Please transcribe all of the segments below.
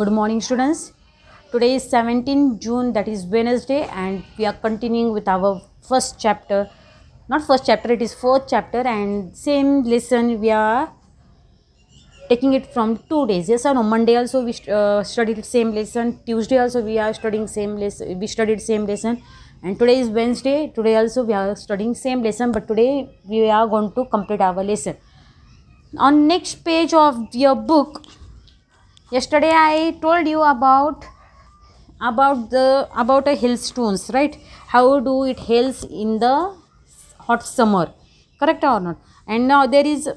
good morning students today is 17 june that is wednesday and we are continuing with our first chapter not first chapter it is fourth chapter and same lesson we are taking it from two days yes or no monday also we uh, studied same lesson tuesday also we are studying same lesson we studied same lesson and today is wednesday today also we are studying same lesson but today we are going to complete our lesson on next page of your book yesterday i told you about about the about a hailstones right how do it hails in the hot summer correct or not and now there is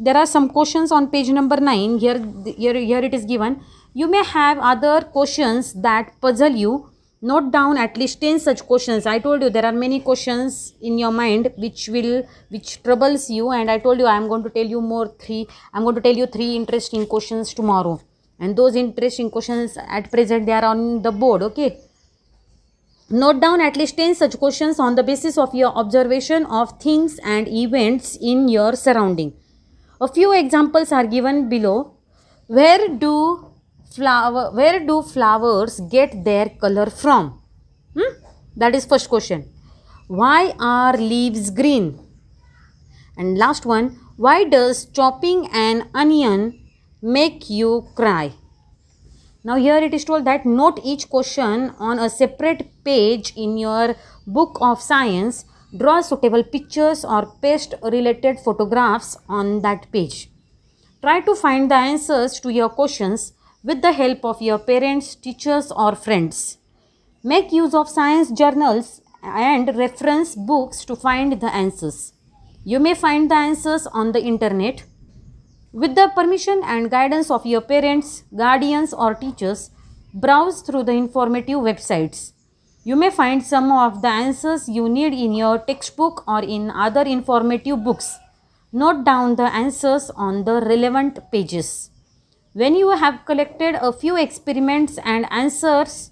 there are some questions on page number 9 here here, here it is given you may have other questions that puzzle you note down at least 10 such questions i told you there are many questions in your mind which will which troubles you and i told you i am going to tell you more three i'm going to tell you three interesting questions tomorrow and those interesting questions at present they are on the board okay note down at least 10 such questions on the basis of your observation of things and events in your surrounding a few examples are given below where do flower where do flowers get their color from hmm? that is first question why are leaves green and last one why does chopping an onion make you cry now here it is told that note each question on a separate page in your book of science draw suitable pictures or paste related photographs on that page try to find the answers to your questions with the help of your parents, teachers or friends. Make use of science journals and reference books to find the answers. You may find the answers on the internet. With the permission and guidance of your parents, guardians or teachers, browse through the informative websites. You may find some of the answers you need in your textbook or in other informative books. Note down the answers on the relevant pages. When you have collected a few experiments and answers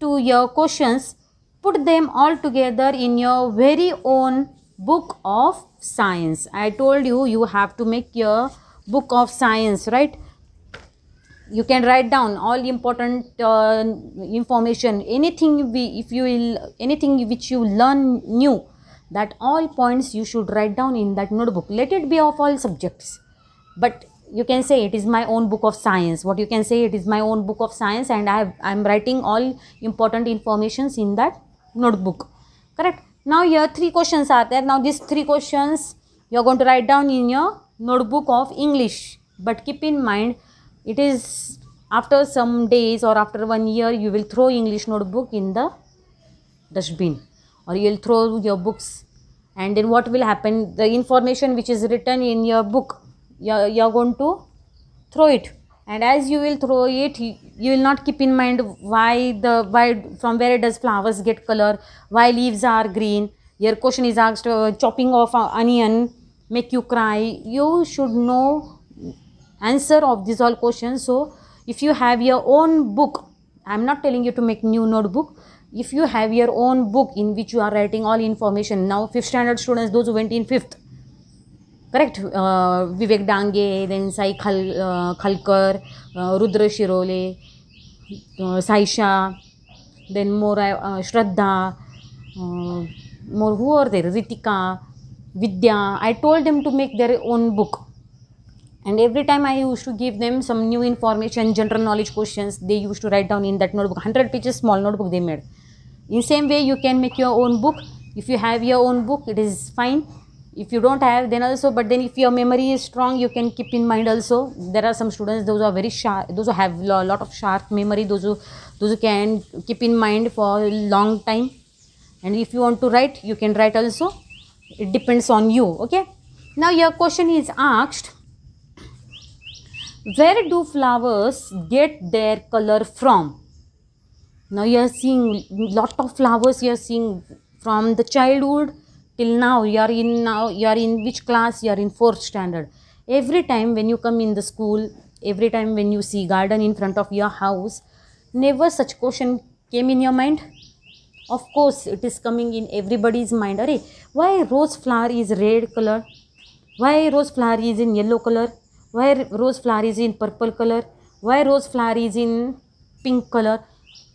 to your questions, put them all together in your very own book of science. I told you, you have to make your book of science, right? you can write down all important uh, information anything we if you will anything which you learn new that all points you should write down in that notebook let it be of all subjects but you can say it is my own book of science what you can say it is my own book of science and i have i am writing all important informations in that notebook correct now here three questions are there now these three questions you are going to write down in your notebook of english but keep in mind it is after some days or after one year you will throw english notebook in the dustbin or you'll throw your books and then what will happen the information which is written in your book you're, going to throw it and as you will throw it you, will not keep in mind why the why from where does flowers get color why leaves are green your question is asked uh, chopping off uh, onion make you cry you should know answer of these all questions so if you have your own book i'm not telling you to make new notebook if you have your own book in which you are writing all information now fifth standard students those who went in fifth correct Vivek Dange then Sai खल Khalkar Rudra Shirole Saisha then More Shraddha More who और there Ritika Vidya I told them to make their own book and every time I used to give them some new information general knowledge question they used to write down in that notebook hundred pages small notebook they made in same way you can make your own book if you have your own book it is fine if you don't have then also but then if your memory is strong you can keep in mind also there are some students those are very sharp those who have a lot of sharp memory those who those who can keep in mind for a long time and if you want to write you can write also it depends on you okay now your question is asked where do flowers get their color from now you are seeing lot of flowers you are seeing from the childhood till now you are in now you are in which class you are in fourth standard every time when you come in the school every time when you see garden in front of your house never such question came in your mind of course it is coming in everybody's mind Array, why rose flower is red color why rose flower is in yellow color why rose flower is in purple color why rose flower is in pink color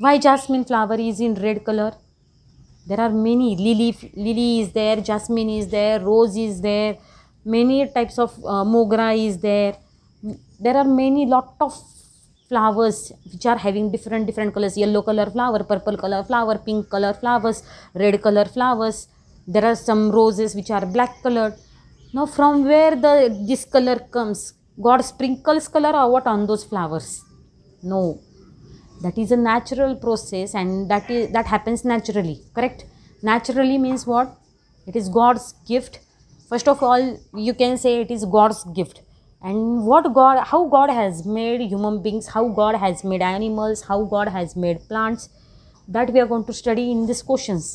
why jasmine flower is in red color there are many lily lily is there jasmine is there rose is there many types of uh, mogra is there there are many lot of flowers which are having different different colors yellow color flower purple color flower pink color flowers red color flowers there are some roses which are black colored now from where the this color comes god sprinkles color or what on those flowers no that is a natural process and that is that happens naturally correct naturally means what it is god's gift first of all you can say it is god's gift and what god how god has made human beings how god has made animals how god has made plants that we are going to study in these questions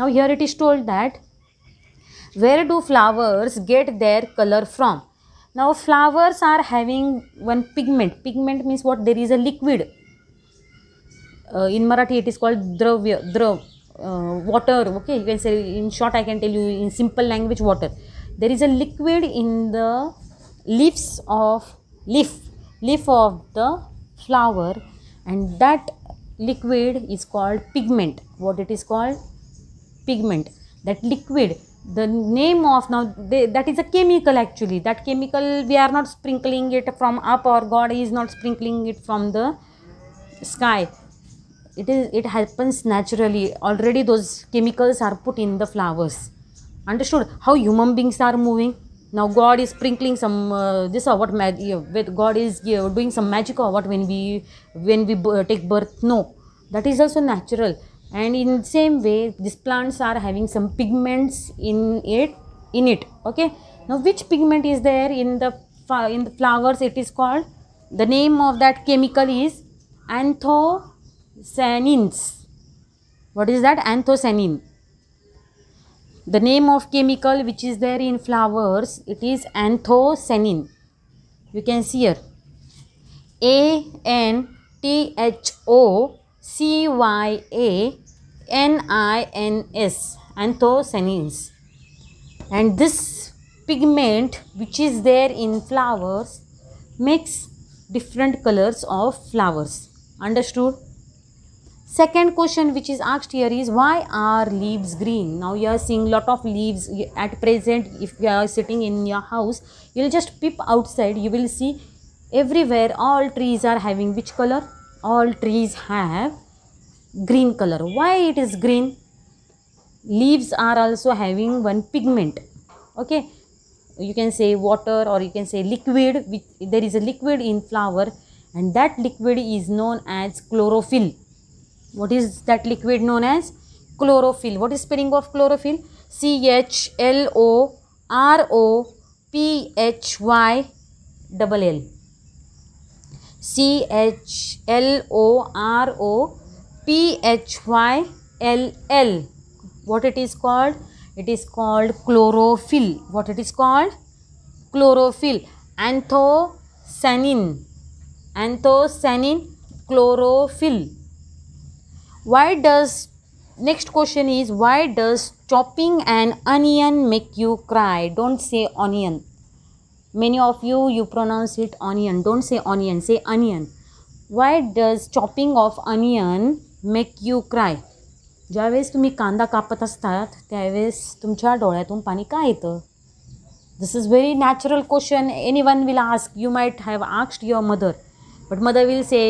now here it is told that where do flowers get their color from now flowers are having one pigment pigment means what there is a liquid uh, in Marathi it is called dravya, drav, uh, water, okay, you can say in short I can tell you in simple language water. There is a liquid in the leaves of leaf, leaf of the flower and that liquid is called pigment. What it is called? Pigment. That liquid the name of now they, that is a chemical actually that chemical we are not sprinkling it from up or god is not sprinkling it from the sky it is it happens naturally already those chemicals are put in the flowers understood how human beings are moving now god is sprinkling some uh, this or what with god is uh, doing some magic or what when we when we b- uh, take birth no that is also natural and in same way these plants are having some pigments in it in it okay now which pigment is there in the in the flowers it is called the name of that chemical is antho anthocyanins. What is that? Anthocyanin. The name of chemical which is there in flowers, it is anthocyanin. You can see here. A N T H O C Y A N I N S. Anthocyanins. And this pigment which is there in flowers makes different colors of flowers. Understood? second question which is asked here is why are leaves green now you are seeing lot of leaves at present if you are sitting in your house you'll just peep outside you will see everywhere all trees are having which color all trees have green color why it is green leaves are also having one pigment okay you can say water or you can say liquid which there is a liquid in flower and that liquid is known as chlorophyll what is that liquid known as chlorophyll what is spelling of chlorophyll c h l o r o p h y double l c h l o r o p h y l l what it is called it is called chlorophyll what it is called chlorophyll anthocyanin anthocyanin chlorophyll why does next question is why does chopping an onion make you cry don't say onion many of you you pronounce it onion don't say onion say onion why does chopping of onion make you cry ज्यावेळेस तुम्ही कांदा कापत असतात त्यावेळेस तुमच्या डोळ्यातून पाणी का येतं this is very natural question any one will ask you might have asked your mother but mother will say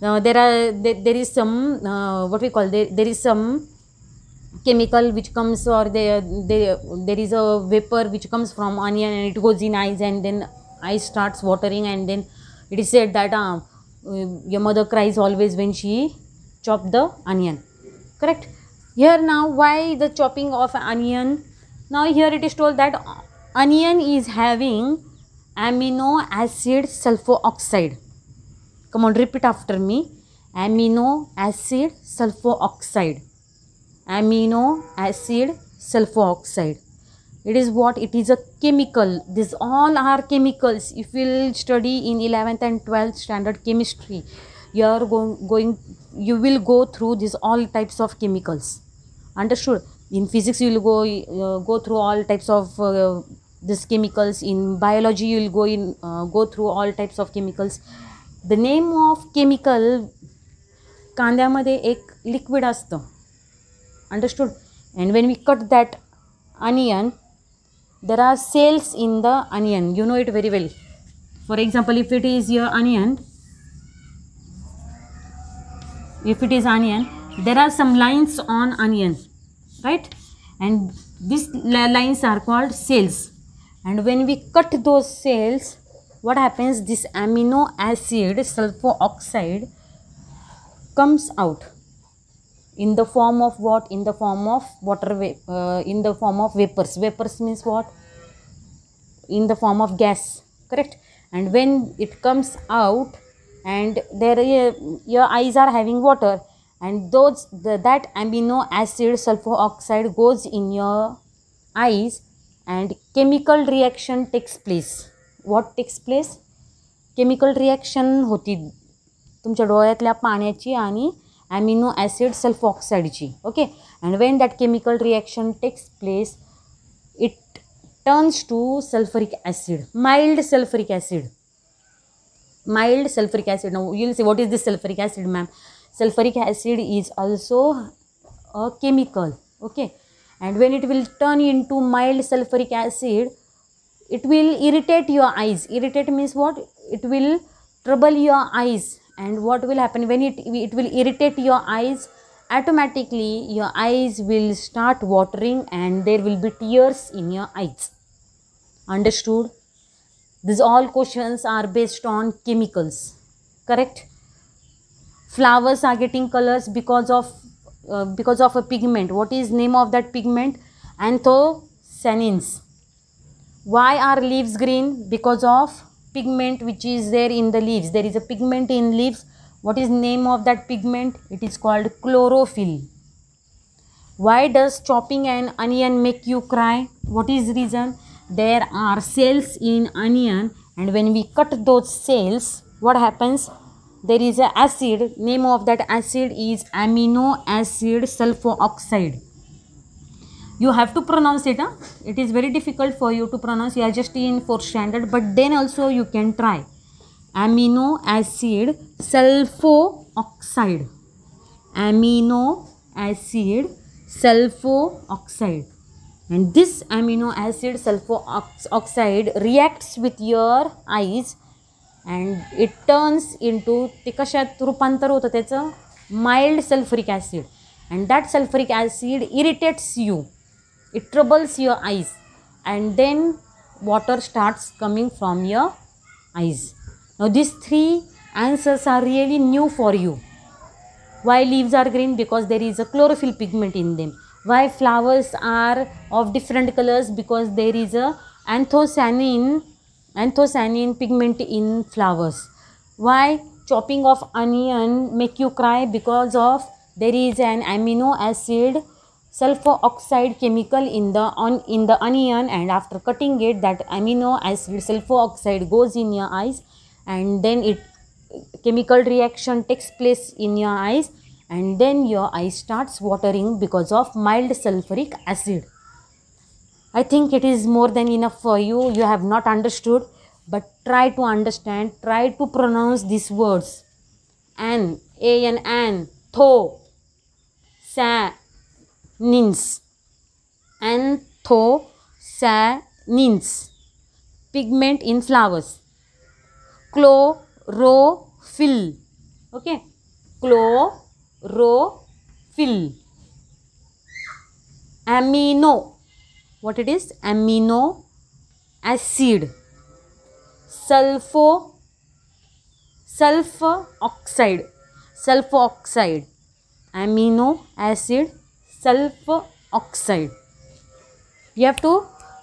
Now uh, there are there, there is some uh, what we call there, there is some chemical which comes or there, there there is a vapor which comes from onion and it goes in eyes and then eyes starts watering and then it is said that uh, uh, your mother cries always when she chop the onion correct here now why the chopping of onion now here it is told that onion is having amino acid sulfoxide oxide Come on, repeat after me. Amino acid sulfoxide. Amino acid sulfoxide. It is what? It is a chemical. These all are chemicals. If you will study in 11th and 12th standard chemistry, you are going, going you will go through these all types of chemicals. Understood? In physics, you will go uh, go through all types of uh, these chemicals. In biology, you will go in uh, go through all types of chemicals the name of chemical कांद्यामध्ये एक liquid असतं understood and when we cut that onion there are cells in the onion you know it very well for example if it is your onion if it is onion there are some lines on onion right and these lines are called cells and when we cut those cells what happens this amino acid sulfur oxide comes out in the form of what in the form of water uh, in the form of vapors vapors means what in the form of gas correct and when it comes out and there uh, your eyes are having water and those the, that amino acid sulfur oxide goes in your eyes and chemical reaction takes place what takes place chemical reaction होती तुमच्या डोळ्यातल्या पानी amino amino sulfoxide की okay and when that chemical reaction takes place it turns to sulphuric acid mild sulphuric acid mild sulphuric acid now will see what is this sulphuric acid ma'am sulphuric acid is also a chemical okay and when it will turn into mild sulphuric acid it will irritate your eyes irritate means what it will trouble your eyes and what will happen when it it will irritate your eyes automatically your eyes will start watering and there will be tears in your eyes understood these all questions are based on chemicals correct flowers are getting colors because of uh, because of a pigment what is name of that pigment anthocyanins why are leaves green? Because of pigment which is there in the leaves. There is a pigment in leaves. What is name of that pigment? It is called chlorophyll. Why does chopping an onion make you cry? What is reason? There are cells in onion and when we cut those cells, what happens? There is an acid. Name of that acid is amino acid sulfoxide you have to pronounce it it is very difficult for you to pronounce you are just in four standard but then also you can try amino acid sulfoxide amino acid sulfoxide and this amino acid sulfoxide reacts with your eyes and it turns into ते कशात रूपांतर होतं त्याचं mild sulphuric acid and that sulphuric acid irritates you it troubles your eyes and then water starts coming from your eyes now these three answers are really new for you why leaves are green because there is a chlorophyll pigment in them why flowers are of different colors because there is a anthocyanin anthocyanin pigment in flowers why chopping of onion make you cry because of there is an amino acid sulfur oxide chemical in the on in the onion and after cutting it that amino acid sulfur oxide goes in your eyes and then it chemical reaction takes place in your eyes and then your eye starts watering because of mild sulfuric acid i think it is more than enough for you you have not understood but try to understand try to pronounce these words an an an tho sa anthocyanins anthocyanins pigment in flowers chlorophyll okay chlorophyll amino what it is amino acid sulfo sulfur oxide sulfur oxide amino acid sulfur oxide you have to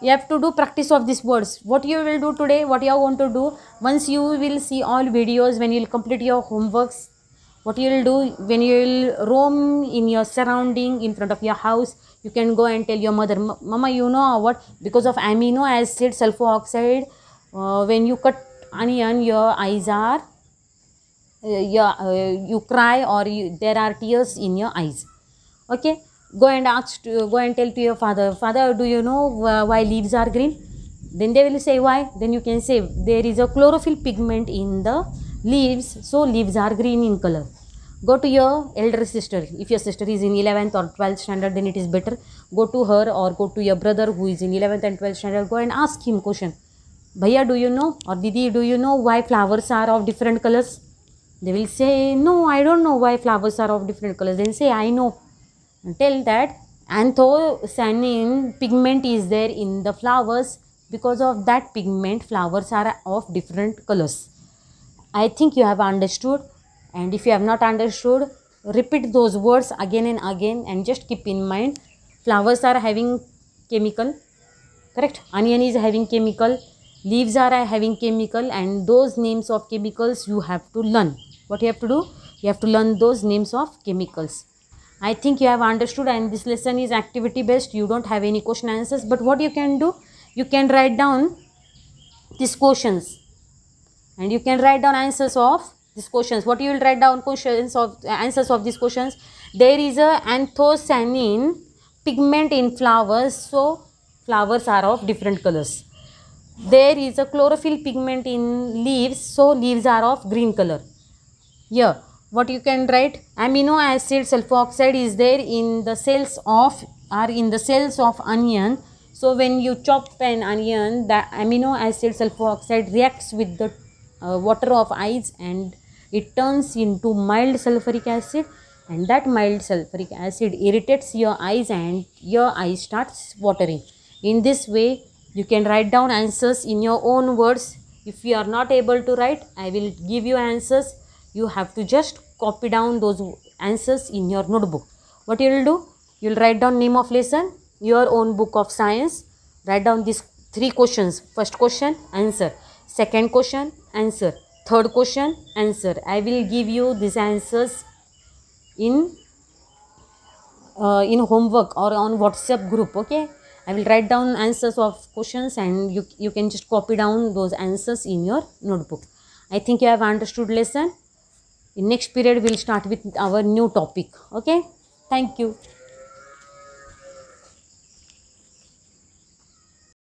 you have to do practice of these words what you will do today what you are going to do once you will see all videos when you will complete your homeworks what you will do when you will roam in your surrounding in front of your house you can go and tell your mother mama you know what because of amino acid sulfur oxide uh, when you cut onion your eyes are uh, your, uh, you cry or you, there are tears in your eyes okay go and ask to, go and tell to your father father do you know why leaves are green then they will say why then you can say there is a chlorophyll pigment in the leaves so leaves are green in color go to your elder sister if your sister is in 11th or 12th standard then it is better go to her or go to your brother who is in 11th and 12th standard go and ask him question bhaiya do you know or didi do you know why flowers are of different colors they will say no i don't know why flowers are of different colors then say i know tell that anthocyanin pigment is there in the flowers because of that pigment flowers are of different colors i think you have understood and if you have not understood repeat those words again and again and just keep in mind flowers are having chemical correct onion is having chemical leaves are having chemical and those names of chemicals you have to learn what you have to do you have to learn those names of chemicals I think you have understood and this lesson is activity based. You don't have any question answers. But what you can do, you can write down these questions and you can write down answers of these questions. What you will write down questions of uh, answers of these questions. There is a anthocyanin pigment in flowers. So flowers are of different colors. There is a chlorophyll pigment in leaves. So leaves are of green color. Here. Yeah what you can write amino acid sulfoxide is there in the cells of are in the cells of onion so when you chop an onion the amino acid sulfoxide reacts with the uh, water of ice and it turns into mild sulfuric acid and that mild sulfuric acid irritates your eyes and your eyes starts watering in this way you can write down answers in your own words if you are not able to write i will give you answers you have to just copy down those answers in your notebook what you will do you will write down name of lesson your own book of science write down these three questions first question answer second question answer third question answer i will give you these answers in uh, in homework or on whatsapp group okay i will write down answers of questions and you you can just copy down those answers in your notebook i think you have understood lesson in next period we'll start with our new topic okay thank you